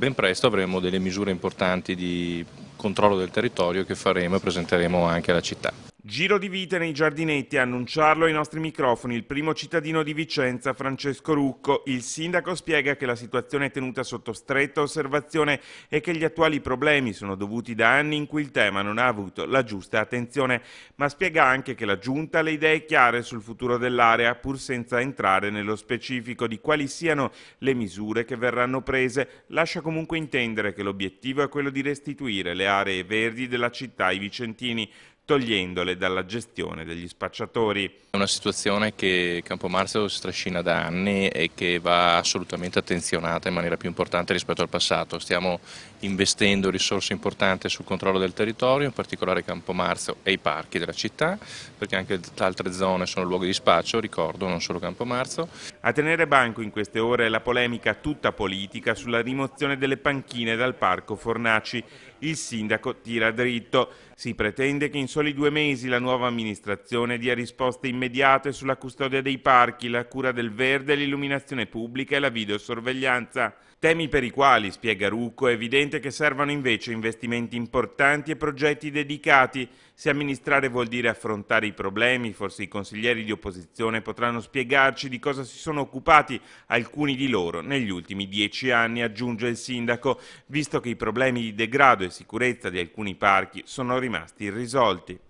ben presto avremo delle misure importanti di controllo del territorio che faremo e presenteremo anche alla città. Giro di vite nei giardinetti, a annunciarlo ai nostri microfoni il primo cittadino di Vicenza, Francesco Rucco. Il sindaco spiega che la situazione è tenuta sotto stretta osservazione e che gli attuali problemi sono dovuti da anni in cui il tema non ha avuto la giusta attenzione, ma spiega anche che la Giunta ha le idee chiare sul futuro dell'area, pur senza entrare nello specifico di quali siano le misure che verranno prese. Lascia comunque intendere che l'obiettivo è quello di restituire le aree verdi della città ai vicentini, togliendole dalla gestione degli spacciatori. È una situazione che Campomarzio si trascina da anni e che va assolutamente attenzionata in maniera più importante rispetto al passato. Stiamo investendo risorse importanti sul controllo del territorio, in particolare Campomarzio e i parchi della città, perché anche altre zone sono luoghi di spaccio, ricordo, non solo Campomarzio. A tenere banco in queste ore è la polemica tutta politica sulla rimozione delle panchine dal parco Fornaci. Il sindaco tira dritto. Si pretende che in soli due mesi la nuova amministrazione dia risposte immediate sulla custodia dei parchi, la cura del verde, l'illuminazione pubblica e la videosorveglianza. Temi per i quali, spiega Rucco, è evidente che servono invece investimenti importanti e progetti dedicati. Se amministrare vuol dire affrontare i problemi, forse i consiglieri di opposizione potranno spiegarci di cosa si sono sono occupati alcuni di loro negli ultimi dieci anni, aggiunge il sindaco, visto che i problemi di degrado e sicurezza di alcuni parchi sono rimasti irrisolti.